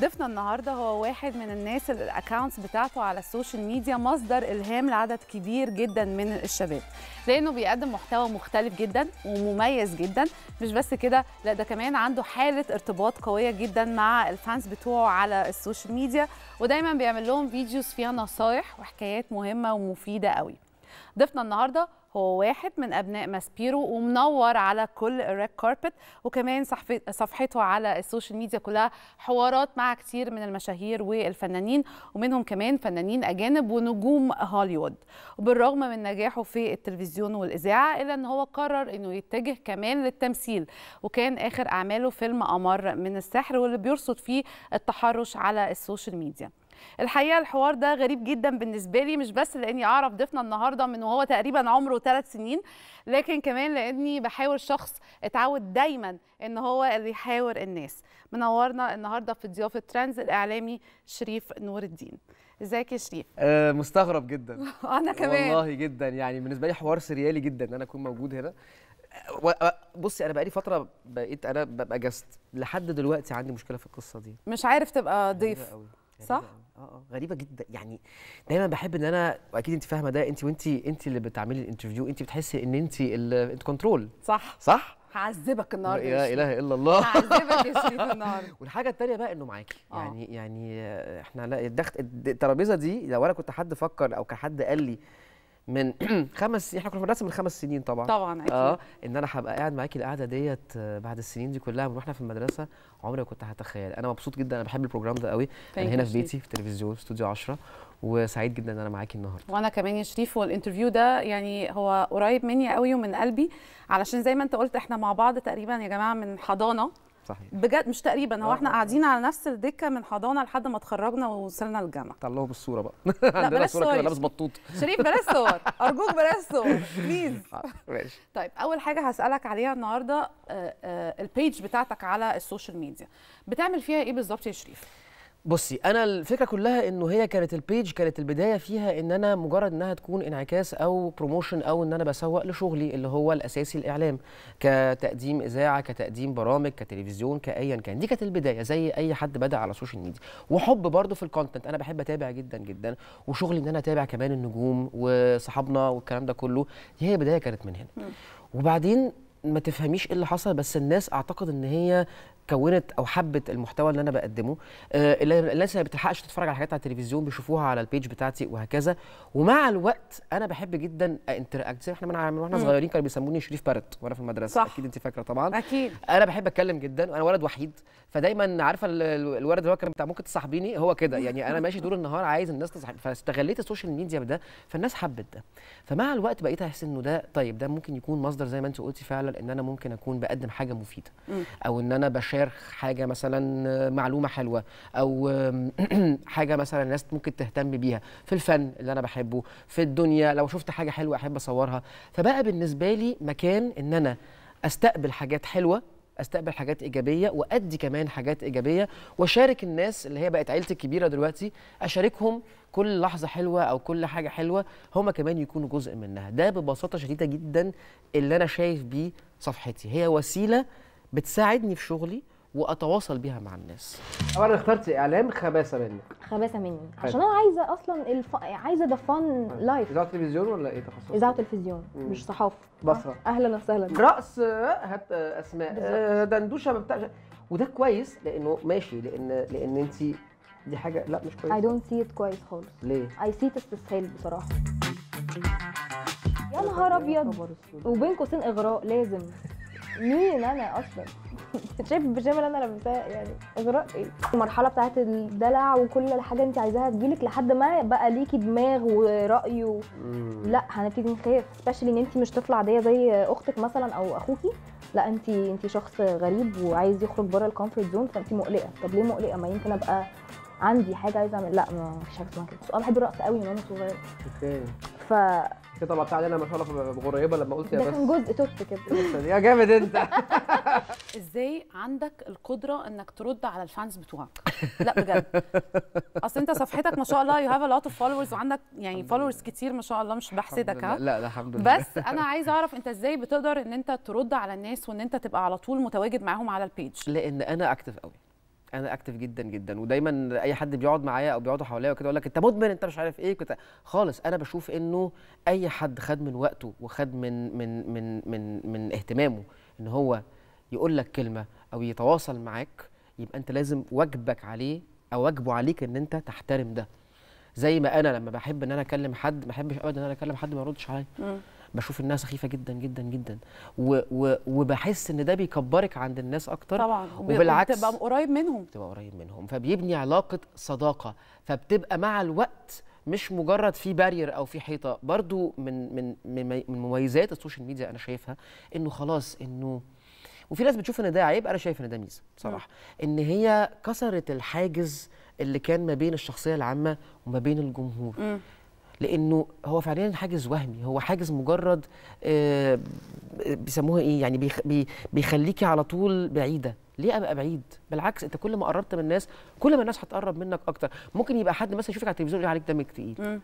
ضيفنا النهارده هو واحد من الناس اللي الاكونتس بتاعته على السوشيال ميديا مصدر الهام لعدد كبير جدا من الشباب لانه بيقدم محتوى مختلف جدا ومميز جدا مش بس كده لا ده كمان عنده حاله ارتباط قويه جدا مع الفانز بتوعه على السوشيال ميديا ودايما بيعمل لهم فيديوز فيها نصايح وحكايات مهمه ومفيده قوي ضيفنا النهارده هو واحد من ابناء ماسبيرو ومنور على كل الريد كاربت وكمان صفحته على السوشيال ميديا كلها حوارات مع كتير من المشاهير والفنانين ومنهم كمان فنانين اجانب ونجوم هوليوود وبالرغم من نجاحه في التلفزيون والاذاعه الا ان هو قرر انه يتجه كمان للتمثيل وكان اخر اعماله فيلم امر من السحر واللي بيرصد فيه التحرش على السوشيال ميديا الحقيقه الحوار ده غريب جدا بالنسبه لي مش بس لاني اعرف ضيفنا النهارده من وهو تقريبا عمره ثلاث سنين لكن كمان لاني بحاول شخص اتعود دايما ان هو اللي يحاور الناس منورنا النهارده في ضيافه ترانز الاعلامي شريف نور الدين ازيك يا شريف آه مستغرب جدا انا كمان والله جدا يعني بالنسبه لي حوار سريالي جدا ان انا اكون موجود هنا بصي انا بقالي فتره بقيت انا ببقى جست لحد دلوقتي عندي مشكله في القصه دي مش عارف تبقى ضيف صح اه اه غريبه جدا يعني دايما بحب ان انا واكيد انت فاهمه ده انت وانت انت اللي بتعملي الانترفيو انت بتحسي ان انت الكنترول صح صح هعذبك النهارده يا اله الا الله هعذبك يا شريف النهارده والحاجه الثانيه بقى انه معاكي آه. يعني يعني احنا لا الترابيزه دي لو انا كنت حد فكر او كحد قال لي من خمس احنا كنا في المدرسه من خمس سنين طبعا طبعا اكيد اه ان انا هبقى قاعد معاكي القعده ديت آه، بعد السنين دي كلها واحنا في المدرسه عمري ما كنت هتخيل انا مبسوط جدا انا بحب البروجرام ده قوي انا هنا في بيتي في تلفزيون استوديو 10 وسعيد جدا ان انا معاكي النهارده وانا كمان يا شريف والانترفيو ده يعني هو قريب مني قوي ومن قلبي علشان زي ما انت قلت احنا مع بعض تقريبا يا جماعه من حضانه صحيح بجد مش تقريبا هو آه، احنا آه، آه. قاعدين على نفس الدكه من حضانه لحد ما اتخرجنا ووصلنا الجامعه طلعوا بالصوره بقى لا بلاش صور كده لابس بطوط شريف بلاش صور ارجوك بلاش صور بليز ماشي طيب اول حاجه هسالك عليها النهارده البيج بتاعتك على السوشيال ميديا بتعمل فيها ايه بالظبط يا شريف بصي انا الفكره كلها انه هي كانت البيج كانت البدايه فيها ان انا مجرد انها تكون انعكاس او بروموشن او ان انا بسوق لشغلي اللي هو الاساسي الاعلام كتقديم اذاعه كتقديم برامج كتلفزيون كايا كان دي كانت البدايه زي اي حد بدا على السوشيال ميديا وحب برضه في الكونتنت انا بحب اتابع جدا جدا وشغلي ان انا اتابع كمان النجوم وصحابنا والكلام ده كله دي هي بدايه كانت من هنا وبعدين ما تفهميش ايه اللي حصل بس الناس اعتقد ان هي كونت او حبت المحتوى اللي انا بقدمه آه، الناس اللي ما بتلحقش تتفرج على حاجات على التلفزيون بيشوفوها على البيج بتاعتي وهكذا ومع الوقت انا بحب جدا انتراكت احنا من واحنا صغيرين كانوا بيسموني شريف بارت وانا في المدرسه صح. اكيد انت فاكره طبعا اكيد انا بحب اتكلم جدا وانا ولد وحيد فدايما عارفه الولد اللي هو كان بتاع ممكن تصاحبيني هو كده يعني انا ماشي طول النهار عايز الناس تصاحب فاستغليت السوشيال ميديا بده فالناس حبت ده فمع الوقت بقيت احس انه ده طيب ده ممكن يكون مصدر زي ما انت قلتي فعلا ان انا ممكن اكون بقدم حاجه مفيده او ان انا بش شير حاجه مثلا آه، معلومه حلوه او حاجه مثلا الناس ممكن تهتم بيها في الفن اللي انا بحبه في الدنيا لو شفت حاجه حلوه احب اصورها فبقى بالنسبه لي مكان ان انا استقبل حاجات حلوه استقبل حاجات ايجابيه وادي كمان حاجات ايجابيه واشارك الناس اللي هي بقت عيلتي الكبيره دلوقتي اشاركهم كل لحظه حلوه او كل حاجه حلوه هما كمان يكونوا جزء منها ده ببساطه شديده جدا اللي انا شايف بيه صفحتي هي وسيله بتساعدني في شغلي واتواصل بيها مع الناس اولا اخترت اعلام خباثه منك خباثه مني عشان انا عايزه اصلا الف... عايزه ده فان لايف اذاعه تلفزيون ولا ايه تخصص اذاعه تلفزيون مش صحافه بصره أه؟ اهلا وسهلا رقص هات اسماء آه، دندوشه دندوشه بتاع وده كويس لانه ماشي لان لان انت دي حاجه لا مش كويس اي دونت سي ات كويس خالص ليه اي سي ات استسهال بصراحه يا نهار ابيض وبين قوسين اغراء لازم مين انا اصلا شايف البيجامه اللي انا لابساها يعني اغراء ايه المرحله بتاعه الدلع وكل الحاجه انت عايزاها تجيلك لحد ما بقى ليكي دماغ وراي و... لا هنبتدي نخاف سبيشالي ان انت مش طفله عاديه زي اختك مثلا او اخوكي لا انت انت شخص غريب وعايز يخرج بره الكومفورت زون فانت مقلقه طب ليه مقلقه ما يمكن ابقى عندي حاجه عايزه اعمل لا ما فيش حاجه اسمها كده انا بحب الرقص قوي من وانا صغيره اوكي ف في طلعتها علينا ما شاء الله قريبه لما قلت يا بس كان جزء توت كده يا جامد انت ازاي عندك القدره انك ترد على الفانز بتوعك لا بجد اصل انت صفحتك ما شاء الله يو هاف ا لوت اوف فولورز وعندك يعني فولورز كتير ما شاء الله مش بحسدك ها لا لا الحمد لله بس انا عايزه اعرف انت ازاي بتقدر ان انت ترد على الناس وان انت تبقى على طول متواجد معاهم على البيج لان انا اكتف قوي انا اكتف جدا جدا ودايما اي حد بيقعد معايا او بيقعدوا حواليا وكده يقول لك انت مدمن انت مش عارف ايه كنت خالص انا بشوف انه اي حد خد من وقته وخد من من من من من اهتمامه ان هو يقول لك كلمه او يتواصل معاك يبقى انت لازم واجبك عليه او واجبه عليك ان انت تحترم ده زي ما انا لما بحب ان انا اكلم حد ما بحبش ابدا ان انا اكلم حد ما يردش عليا بشوف الناس سخيفه جدا جدا جدا و و وبحس ان ده بيكبرك عند الناس اكتر طبعا وبالعكس بتبقى قريب منهم بتبقى قريب منهم فبيبني علاقه صداقه فبتبقى مع الوقت مش مجرد في بارير او في حيطه برضو من من من مميزات السوشيال ميديا انا شايفها انه خلاص انه وفي ناس بتشوف ان ده عيب انا شايف ان ده ميزه بصراحه ان هي كسرت الحاجز اللي كان ما بين الشخصيه العامه وما بين الجمهور م. لانه هو فعليا حاجز وهمي هو حاجز مجرد آه، بيسموها ايه يعني بيخليكي على طول بعيده ليه ابقى بعيد بالعكس انت كل ما قربت من الناس كل ما الناس هتقرب منك اكتر ممكن يبقى حد مثلا يشوفك على التلفزيون يقول عليك دمك تقيل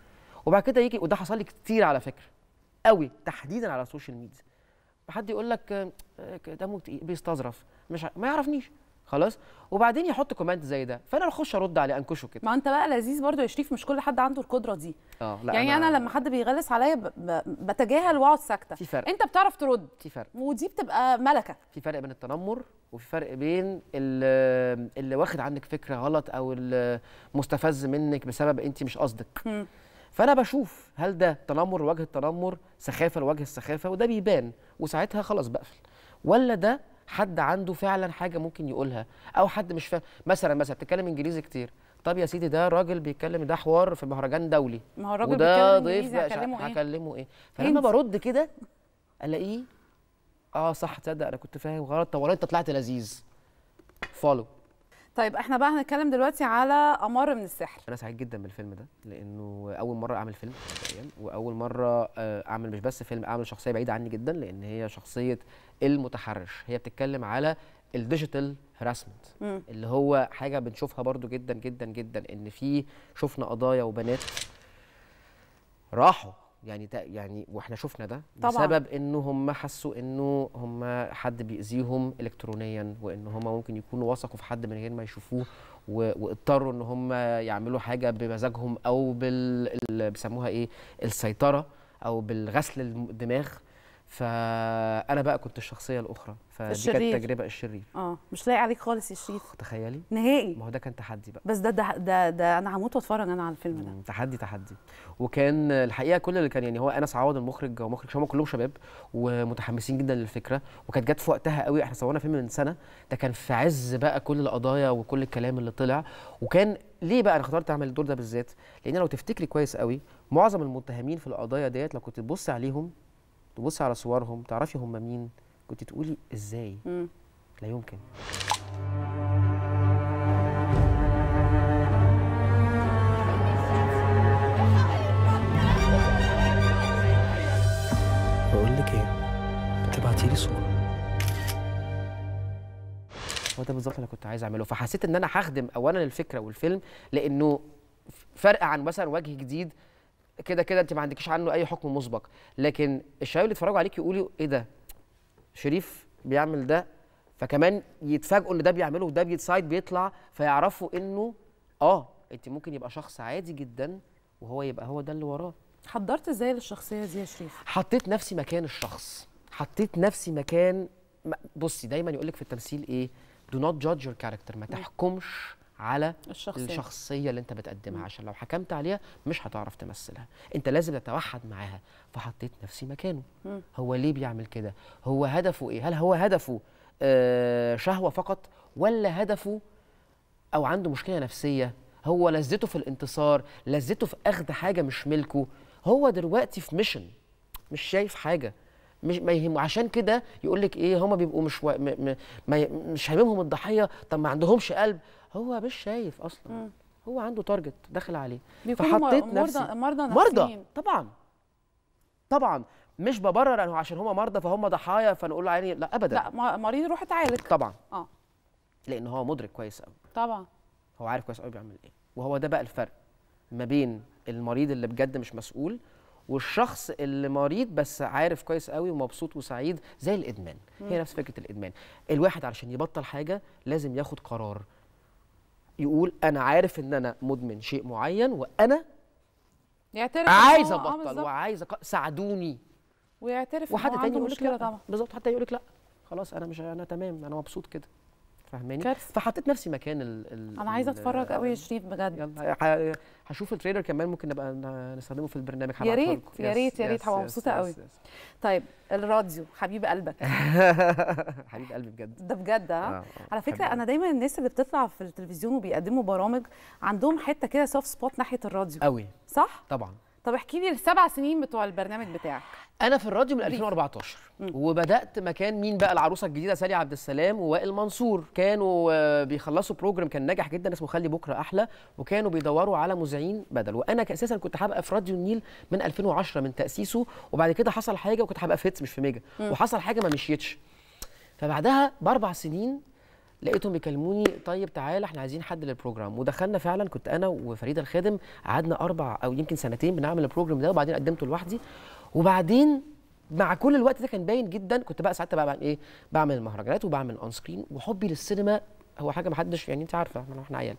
وبعد كده يجي وده حصل لي كتير على فكره قوي تحديدا على السوشيال ميديا حد يقول لك آه، دمه تقيل بيستظرف مش ما يعرفنيش خلاص وبعدين يحط كومنت زي ده فانا بخش ارد عليه انكشه كده ما انت بقى لذيذ برضو يا شريف مش كل حد عنده القدره دي اه لا يعني انا, أنا لما حد بيغلس عليا بتجاهل واقعد ساكته في فرق انت بتعرف ترد في فرق ودي بتبقى ملكه في فرق بين التنمر وفي فرق بين اللي, اللي واخد عنك فكره غلط او المستفز منك بسبب انت مش قصدك فانا بشوف هل ده تنمر لوجه التنمر سخافه لوجه السخافه وده بيبان وساعتها خلاص بقفل ولا ده حد عنده فعلا حاجه ممكن يقولها او حد مش فاهم مثلا مثلا بتتكلم انجليزي كتير طب يا سيدي ده راجل بيتكلم ده حوار في مهرجان دولي ما هو الراجل وده ضيف هكلمه ايه هكلمه ايه فلما برد كده الاقيه اه صح تصدق انا كنت فاهم غلط طب انت طلعت لذيذ فولو طيب احنا بقى هنتكلم دلوقتي على امر من السحر انا سعيد جدا بالفيلم ده لانه اول مره اعمل فيلم واول مره آه، اعمل مش بس فيلم اعمل شخصيه بعيده عني جدا لان هي شخصيه المتحرش هي بتتكلم على الديجيتال هراسمنت اللي هو حاجه بنشوفها برضو جدا جدا جدا ان في شفنا قضايا وبنات راحوا يعني يعني واحنا شفنا ده طبعا. بسبب ان هم حسوا انه هم حد بيأذيهم الكترونيا وان هم ممكن يكونوا وثقوا في حد من غير ما يشوفوه واضطروا ان هم يعملوا حاجه بمزاجهم او بال بيسموها ايه السيطره او بالغسل الدماغ فانا بقى كنت الشخصيه الاخرى فدي الشرير. كانت تجربه الشرير اه مش لايق عليك خالص يا شريف تخيلي نهائي ما هو ده كان تحدي بقى بس ده ده ده, ده انا هموت واتفرج انا على الفيلم ده تحدي تحدي وكان الحقيقه كل اللي كان يعني هو انس عوض المخرج ومخرج هم كلهم شباب ومتحمسين جدا للفكره وكانت جت في وقتها قوي احنا صورنا فيلم من سنه ده كان في عز بقى كل القضايا وكل الكلام اللي طلع وكان ليه بقى انا اخترت اعمل الدور ده بالذات لان لو تفتكري كويس قوي معظم المتهمين في القضايا ديت لو كنت تبص عليهم تبصي على صورهم تعرفي هم مين كنت تقولي ازاي مم. لا يمكن بقول لك ايه تبعتي لي صوره هو ده بالظبط اللي كنت عايز اعمله فحسيت ان انا هخدم اولا الفكره والفيلم لانه فرق عن مثلا وجه جديد كده كده انت ما عندكيش عنه اي حكم مسبق لكن الشباب اللي اتفرجوا عليك يقولوا ايه ده شريف بيعمل ده فكمان يتفاجئوا ان ده بيعمله وده بيتسايد بيطلع فيعرفوا انه اه انت ممكن يبقى شخص عادي جدا وهو يبقى هو ده اللي وراه حضرت ازاي للشخصيه دي يا شريف حطيت نفسي مكان الشخص حطيت نفسي مكان بصي دايما يقول لك في التمثيل ايه do not judge your character ما تحكمش على الشخصية. الشخصيه اللي انت بتقدمها عشان لو حكمت عليها مش هتعرف تمثلها انت لازم تتوحد معاها فحطيت نفسي مكانه م. هو ليه بيعمل كده هو هدفه ايه هل هو هدفه آه شهوه فقط ولا هدفه او عنده مشكله نفسيه هو لذته في الانتصار لذته في اخذ حاجه مش ملكه هو دلوقتي في ميشن مش شايف حاجه مش ما يهمه عشان كده يقول لك ايه هما بيبقوا مش و... م... م... مش هاممهم الضحيه طب ما عندهمش قلب هو مش شايف اصلا م. هو عنده تارجت داخل عليه فحطيت نفسي مرضى مرضى طبعا طبعا مش ببرر انه عشان هم مرضى فهم ضحايا فنقول عيني لا ابدا لا مريض روح اتعالج طبعا اه لان هو مدرك كويس قوي طبعا هو عارف كويس قوي بيعمل ايه وهو ده بقى الفرق ما بين المريض اللي بجد مش مسؤول والشخص اللي مريض بس عارف كويس قوي ومبسوط وسعيد زي الادمان هي نفس فكره الادمان الواحد علشان يبطل حاجه لازم ياخد قرار يقول انا عارف ان انا مدمن شيء معين وانا يعترف عايز آه، ابطل وعايز أق... ساعدوني ويعترف وحد تاني يقول لك لا بالظبط حتى يقول لك لا خلاص انا مش انا تمام انا مبسوط كده فاهماني فحطيت نفسي مكان ال الـ انا عايزه اتفرج قوي يا شريف بجد يلا هشوف التريلر كمان ممكن نبقى نستخدمه في البرنامج يا ريت يا ريت يا ريت هبقى مبسوطه قوي طيب الراديو حبيب قلبك حبيب قلبي بجد ده بجد ها آه، آه، على فكره انا دايما الناس اللي بتطلع في التلفزيون وبيقدموا برامج عندهم حته كده سوفت سبوت ناحيه الراديو قوي صح طبعا طب احكي لي السبع سنين بتوع البرنامج بتاعك انا في الراديو من 2014 وبدات مكان مين بقى العروسه الجديده سالي عبد السلام ووائل منصور كانوا آه، بيخلصوا بروجرام كان ناجح جدا اسمه خلي بكره احلى وكانوا بيدوروا على مذيعين بدل وانا اساسا كنت هبقى في راديو النيل من 2010 من تاسيسه وبعد كده حصل حاجه وكنت هبقى في هيتس مش في ميجا وحصل حاجه ما مشيتش فبعدها باربع سنين لقيتهم بيكلموني طيب تعالى احنا عايزين حد للبروجرام ودخلنا فعلا كنت انا وفريده الخادم قعدنا اربع او يمكن سنتين بنعمل البروجرام ده وبعدين قدمته لوحدي وبعدين مع كل الوقت ده كان باين جدا كنت بقى ساعتها بقى ايه بعمل المهرجانات وبعمل اون سكرين وحبي للسينما هو حاجه ما حدش يعني انت عارفه احنا احنا عيال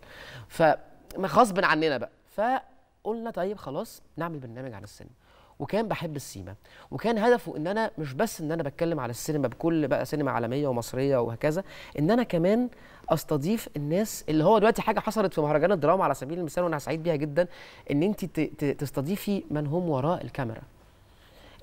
فما غصب عننا بقى فقلنا طيب خلاص نعمل برنامج عن السينما وكان بحب السيما وكان هدفه ان انا مش بس ان انا بتكلم على السينما بكل بقى سينما عالميه ومصريه وهكذا ان انا كمان استضيف الناس اللي هو دلوقتي حاجه حصلت في مهرجان الدراما على سبيل المثال وانا سعيد بيها جدا ان انت تستضيفي من هم وراء الكاميرا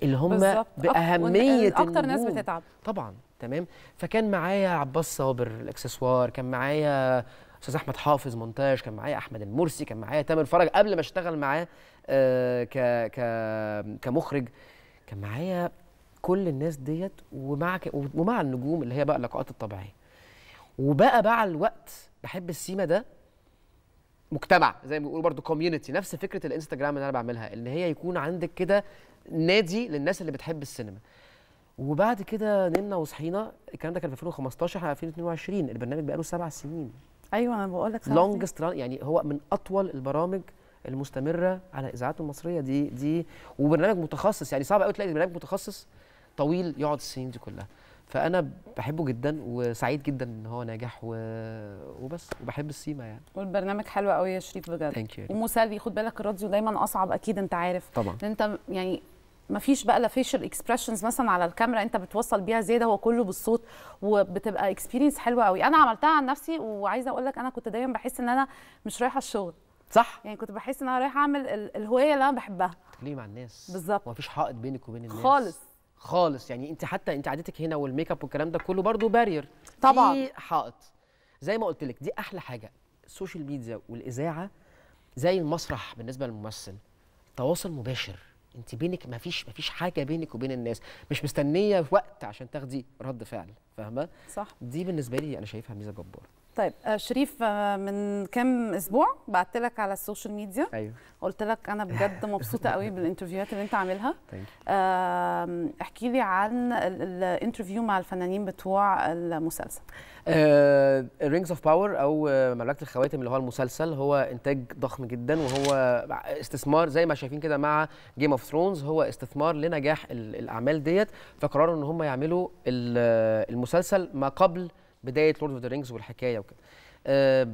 اللي هم بالزبط. باهميه اكتر ناس بتتعب طبعا تمام فكان معايا عباس صابر الاكسسوار كان معايا استاذ احمد حافظ مونتاج كان معايا احمد المرسي كان معايا تامر فرج قبل ما اشتغل معاه آه، ك ك كمخرج كان معايا كل الناس ديت ومع ومع النجوم اللي هي بقى اللقاءات الطبيعيه وبقى بقى الوقت بحب السيما ده مجتمع زي ما بيقولوا برضو كوميونتي نفس فكره الانستجرام اللي انا بعملها ان هي يكون عندك كده نادي للناس اللي بتحب السينما وبعد كده نمنا وصحينا الكلام ده كان في 2015 على 2022 البرنامج بقاله سبع سنين ايوه انا بقول لك لونجست يعني هو من اطول البرامج المستمره على الاذاعات المصريه دي دي وبرنامج متخصص يعني صعب قوي تلاقي برنامج متخصص طويل يقعد السنين دي كلها فانا بحبه جدا وسعيد جدا ان هو ناجح و... وبس وبحب السيما يعني والبرنامج حلو قوي يا شريف بجد ثانك يو ومسلي خد بالك الراديو دايما اصعب اكيد انت عارف طبعا انت يعني ما فيش بقى لا فيشل اكسبريشنز مثلا على الكاميرا انت بتوصل بيها زياده هو كله بالصوت وبتبقى اكسبيرينس حلوه قوي انا عملتها عن نفسي وعايزه اقول لك انا كنت دايما بحس ان انا مش رايحه الشغل صح يعني كنت بحس ان انا رايحه اعمل الهوايه اللي انا بحبها تتكلمي مع الناس بالظبط ومفيش حائط بينك وبين الناس خالص خالص يعني انت حتى انت عادتك هنا والميك اب والكلام ده كله برضو بارير طبعا في حائط زي ما قلت لك دي احلى حاجه السوشيال ميديا والاذاعه زي المسرح بالنسبه للممثل تواصل مباشر انت بينك ما فيش ما فيش حاجه بينك وبين الناس مش مستنيه وقت عشان تاخدي رد فعل فاهمه صح دي بالنسبه لي انا شايفها ميزه جباره طيب آه، شريف آه، من كام اسبوع بعت لك على السوشيال ميديا ايوه قلت لك انا بجد مبسوطه قوي بالانترفيوهات اللي انت عاملها احكي لي عن الانترفيو مع الفنانين بتوع المسلسل رينجز اوف باور او مملكه الخواتم اللي هو المسلسل هو انتاج ضخم جدا وهو استثمار زي ما شايفين كده مع جيم اوف ثرونز هو استثمار لنجاح الاعمال ديت فقرروا ان هم يعملوا المسلسل ما قبل بدايه لورد اوف ذا رينجز والحكايه وكده آه،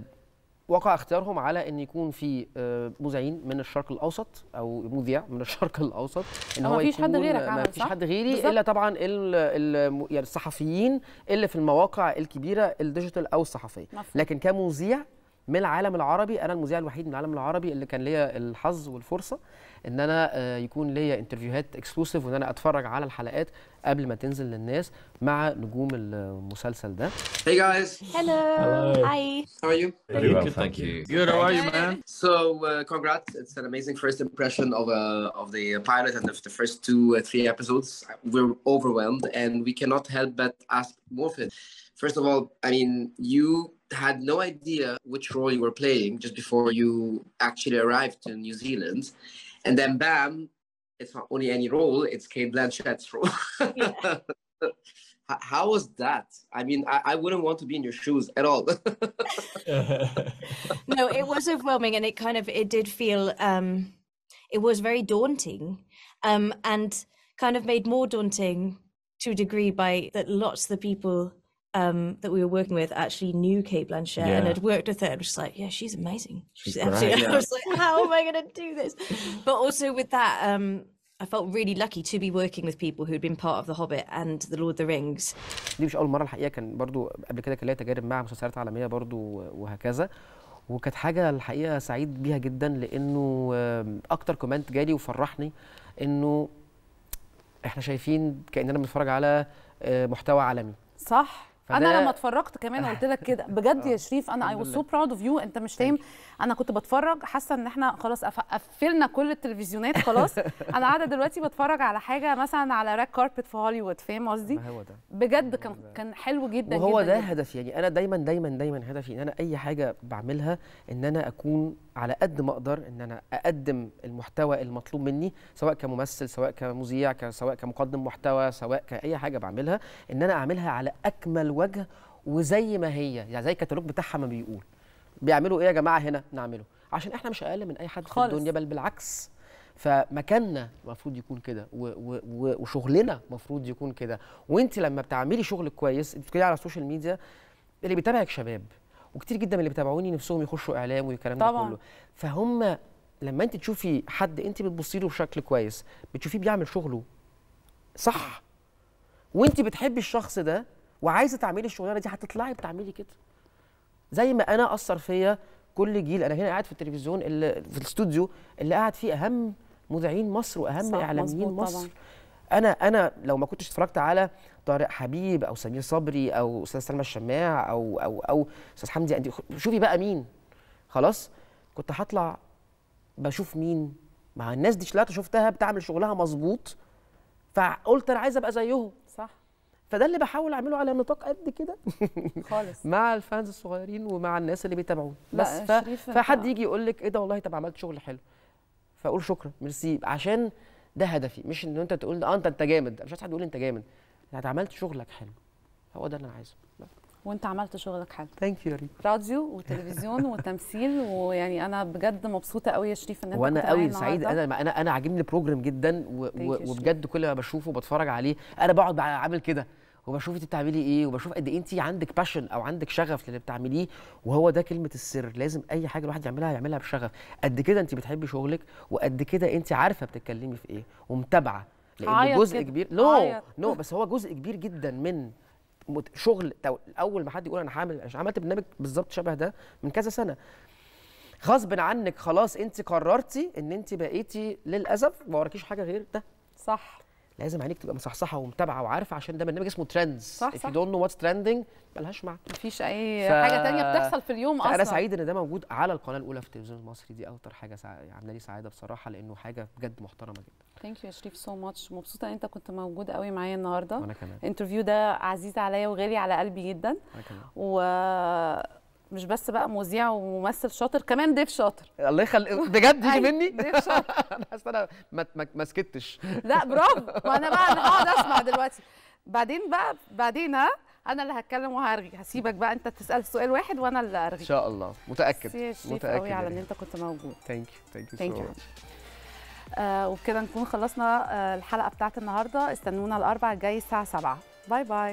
وقع اختيارهم على ان يكون في آه، مذيعين من الشرق الاوسط او مذيع من الشرق الاوسط ان هو مفيش حد غيرك عمل مفيش حد غيري بالزبط. الا طبعا يعني الصحفيين اللي في المواقع الكبيره الديجيتال او الصحفيه لكن كمذيع من العالم العربي انا المذيع الوحيد من العالم العربي اللي كان ليا الحظ والفرصه ان انا يكون ليا انترفيوهات اكسكلوسيف وان انا اتفرج على الحلقات قبل ما تنزل للناس مع نجوم المسلسل ده. Hey guys. Hello. Hello. Hi. How are you? Very well, good, thank you. Good, how are you, man? So, uh, congrats. It's an amazing first impression of uh, of the pilot and of the first two uh, three episodes. We're overwhelmed and we cannot help but ask more First of all, I mean, you had no idea which role you were playing just before you actually arrived in New Zealand. And then bam, it's not only any role, it's Kate Blanchett's role. Yeah. How was that? I mean, I, I, wouldn't want to be in your shoes at all. no, it was overwhelming and it kind of it did feel um it was very daunting. Um and kind of made more daunting to a degree by that lots of the people um, that we were working with actually knew Kate Blanchett yeah. and had worked with her i was just like, yeah, she's amazing. She's, she's absolutely. yeah. I was like, how am I going to do this? But also with that, um, I felt really lucky to be working with people who'd been part of The Hobbit and The Lord of the Rings. دي مش أول مرة الحقيقة كان برضو قبل كده كان ليا تجارب مع مسلسلات عالمية برضو وهكذا وكانت حاجة الحقيقة سعيد بيها جدا لأنه أكتر كومنت جالي وفرحني إنه إحنا شايفين كأننا بنتفرج على محتوى عالمي. صح انا لما اتفرجت كمان قلت لك كده بجد يا آه. شريف انا اي سو براود اوف يو انت مش فاهم انا كنت بتفرج حاسه ان احنا خلاص قفلنا كل التلفزيونات خلاص انا قاعده دلوقتي بتفرج على حاجه مثلا على راك كاربت في هوليوود فاهم قصدي بجد كان كان حلو جدا وهو جداً ده هدفي يعني انا دايما دايما دايما هدفي ان انا اي حاجه بعملها ان انا اكون على قد ما اقدر ان انا اقدم المحتوى المطلوب مني سواء كممثل سواء كمذيع سواء كمقدم محتوى سواء كاي حاجه بعملها ان انا اعملها على اكمل الوجه وزي ما هي يعني زي الكتالوج بتاعها ما بيقول بيعملوا ايه يا جماعه هنا نعمله عشان احنا مش اقل من اي حد خالص. في الدنيا بل بالعكس فمكاننا المفروض يكون كده وشغلنا المفروض يكون كده وانت لما بتعملي شغل كويس بتتكلمي على السوشيال ميديا اللي بيتابعك شباب وكتير جدا من اللي بيتابعوني نفسهم يخشوا اعلام والكلام ده كله فهم لما انت تشوفي حد انت بتبصي له بشكل كويس بتشوفيه بيعمل شغله صح وانت بتحبي الشخص ده وعايزه تعملي الشغلانه دي هتطلعي بتعملي كده زي ما انا اثر فيا كل جيل انا هنا قاعد في التلفزيون اللي في الاستوديو اللي قاعد فيه اهم مذيعين مصر واهم اعلاميين مصر طبعا. انا انا لو ما كنتش اتفرجت على طارق حبيب او سمير صبري او استاذ سلمى الشماع او او او استاذ حمدي أندي شوفي بقى مين خلاص كنت هطلع بشوف مين مع الناس دي طلعت شفتها بتعمل شغلها مظبوط فقلت انا عايز ابقى زيهم فده اللي بحاول اعمله على نطاق قد كده خالص مع الفانز الصغيرين ومع الناس اللي بيتابعوني بس ف... فحد يجي يقول لك ايه ده والله طب عملت شغل حلو فاقول شكرا ميرسي عشان ده هدفي مش ان انت تقول اه انت انت جامد مش عايز حد يقول انت جامد انت عملت شغلك حلو هو ده اللي انا عايزه وانت عملت شغلك حلو ثانك يو راديو وتلفزيون وتمثيل ويعني انا بجد مبسوطه قوي يا شريف ان انت وانا قوي سعيد انا انا انا عاجبني البروجرام جدا وبجد كل ما بشوفه وبتفرج عليه انا بقعد عامل كده وبشوف انت بتعملي ايه وبشوف قد ايه انت عندك باشن او عندك شغف للي بتعمليه وهو ده كلمه السر لازم اي حاجه الواحد يعملها يعملها بشغف قد كده انت بتحبي شغلك وقد كده انت عارفه بتتكلمي في ايه ومتابعه لان جزء كده. كبير نو no, نو no, بس هو جزء كبير جدا من شغل اول ما حد يقول انا هعمل عملت برنامج بالظبط شبه ده من كذا سنه غصب عنك خلاص انت قررتي ان انت بقيتي للاسف ما وراكيش حاجه غير ده صح لازم عينيك تبقى مصحصحه ومتابعه وعارفه عشان ده برنامج اسمه ترندز صح صح If you don't know what's trending معنى مفيش اي ف... حاجه ثانيه بتحصل في اليوم اصلا انا سعيد ان ده موجود على القناه الاولى في التلفزيون المصري دي اكتر حاجه سع... عامله لي سعاده بصراحه لانه حاجه بجد محترمه جدا ثانك يو يا شريف سو ماتش مبسوطه ان انت كنت موجود قوي معايا النهارده وانا كمان الانترفيو ده عزيز عليا وغالي على قلبي جدا وانا كمان و مش بس بقى مذيع وممثل شاطر كمان ضيف شاطر الله يخلي بجد دي أيوة، مني ضيف شاطر انا حاسه انا ما سكتش لا برافو ما انا بقى انا هقعد اسمع دلوقتي بعدين بقى بعدين ها انا اللي هتكلم وهرغي هسيبك بقى انت تسال سؤال واحد وانا اللي ارغي ان شاء الله متاكد متاكد قوي على يعني. ان انت كنت موجود ثانك يو ثانك يو يو وبكده نكون خلصنا آه، الحلقه بتاعت النهارده استنونا الاربع الجاي الساعه 7 باي باي